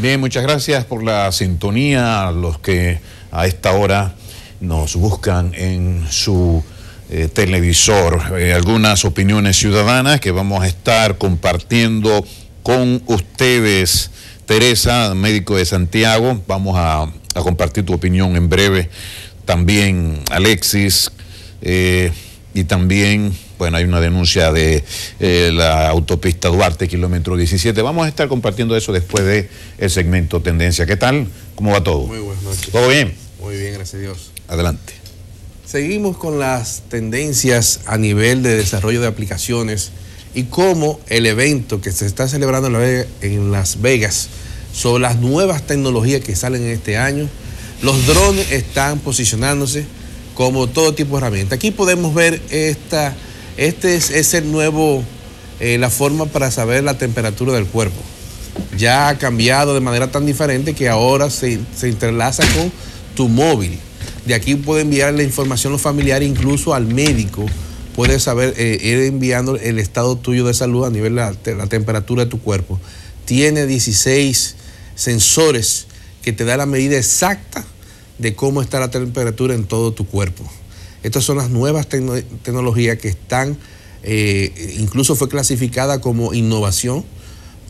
Bien, muchas gracias por la sintonía, a los que a esta hora nos buscan en su eh, televisor. Eh, algunas opiniones ciudadanas que vamos a estar compartiendo con ustedes. Teresa, médico de Santiago, vamos a, compartir tu opinión en breve. También Alexis eh, y también bueno, hay una denuncia de eh, la autopista Duarte, kilómetro 17. Vamos a estar compartiendo eso después del segmento Tendencia. ¿Qué tal? ¿Cómo va todo? Muy buenas noches. ¿Todo bien? Muy bien, gracias a Dios. Adelante. Seguimos con las tendencias a nivel de desarrollo de aplicaciones y cómo el evento que se está celebrando en Las Vegas sobre las nuevas tecnologías que salen en este año. Los drones están posicionándose como todo tipo de herramienta. Aquí podemos ver esta este es, el nuevo, eh, la forma para saber la temperatura del cuerpo. Ya ha cambiado de manera tan diferente que ahora se, interlaza con tu móvil. De aquí puede enviar la información a los incluso al médico. Puede saber, eh, ir enviando el estado tuyo de salud a nivel de la, de la temperatura de tu cuerpo. Tiene 16 sensores que te da la medida exacta de cómo está la temperatura en todo tu cuerpo. Estas son las nuevas tecnologías que están, eh, incluso fue clasificada como innovación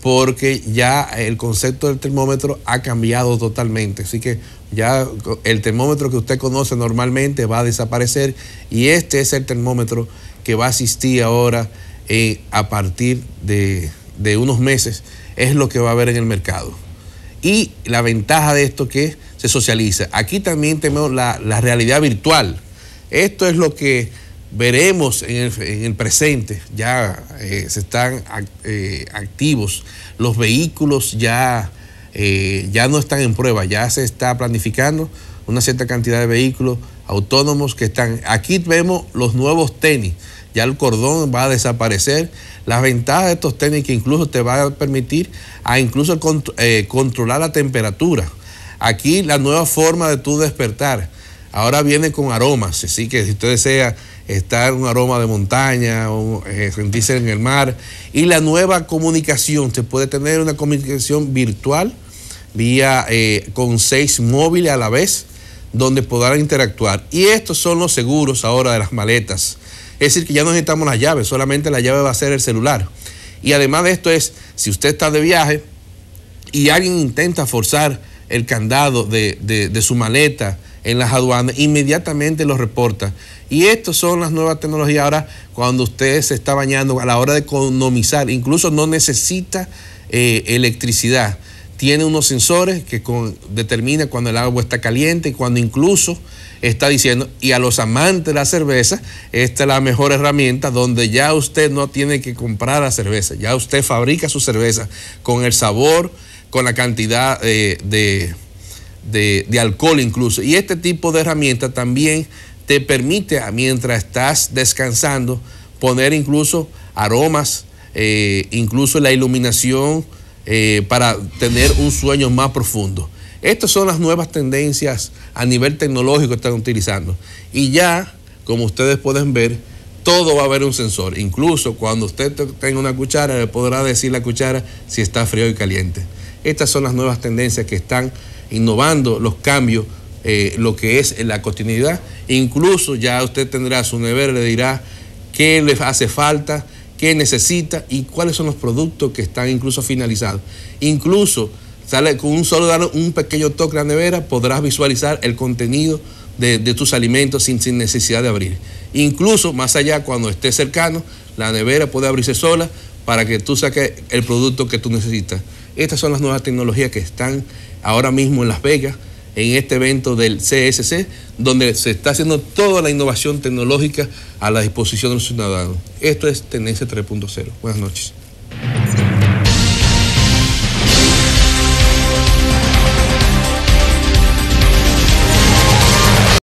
porque ya el concepto del termómetro ha cambiado totalmente. Así que ya el termómetro que usted conoce normalmente va a desaparecer y este es el termómetro que va a asistir ahora eh, a partir de, unos meses. Es lo que va a haber en el mercado. Y la ventaja de esto que se socializa. Aquí también tenemos la realidad virtual, esto es lo que veremos en el, presente. Ya eh, se están eh, activos los vehículos, ya, eh, ya no están en prueba, ya se está planificando una cierta cantidad de vehículos autónomos que están. Aquí vemos los nuevos tenis. Ya el cordón va a desaparecer. Las ventajas de estos tenis que incluso te va a permitir a incluso controlar la temperatura. Aquí la nueva forma de tú despertar. Ahora viene con aromas, así que si usted desea estar un aroma de montaña o eh, sentirse en el mar. Y la nueva comunicación, se puede tener una comunicación virtual vía eh, con seis móviles a la vez donde podrán interactuar. Y estos son los seguros ahora de las maletas. Es decir, que ya no necesitamos las llaves, solamente la llave va a ser el celular. Y además de esto es, si usted está de viaje y alguien intenta forzar el candado de su maleta, en las aduanas, inmediatamente lo reporta. Y estas son las nuevas tecnologías ahora cuando usted se está bañando, a la hora de economizar, incluso no necesita eh, electricidad. Tiene unos sensores que determina cuando el agua está caliente y cuando incluso está diciendo, y a los amantes de la cerveza, esta es la mejor herramienta donde ya usted no tiene que comprar la cerveza, ya usted fabrica su cerveza con el sabor, con la cantidad eh, de de, alcohol incluso. Y este tipo de herramienta también te permite, ah, mientras estás descansando, poner incluso aromas, eh, incluso la iluminación eh, para tener un sueño más profundo. Estas son las nuevas tendencias a nivel tecnológico que están utilizando. Y ya, como ustedes pueden ver, todo va a haber un sensor. Incluso cuando usted tenga una cuchara, le podrá decir la cuchara si está frío y caliente. Estas son las nuevas tendencias que están innovando los cambios, eh, lo que es la continuidad. Incluso ya usted tendrá su nevera, le dirá qué le hace falta, qué necesita y cuáles son los productos que están incluso finalizados. Incluso sale con un solo dar un pequeño toque a la nevera, podrás visualizar el contenido de, tus alimentos sin, sin, necesidad de abrir. Incluso más allá, cuando esté cercano, la nevera puede abrirse sola para que tú saques el producto que tú necesitas. Estas son las nuevas tecnologías que están ahora mismo en Las Vegas, en este evento del CSC, donde se está haciendo toda la innovación tecnológica a la disposición de los ciudadanos. Esto es Tendencia 3.0. Buenas noches.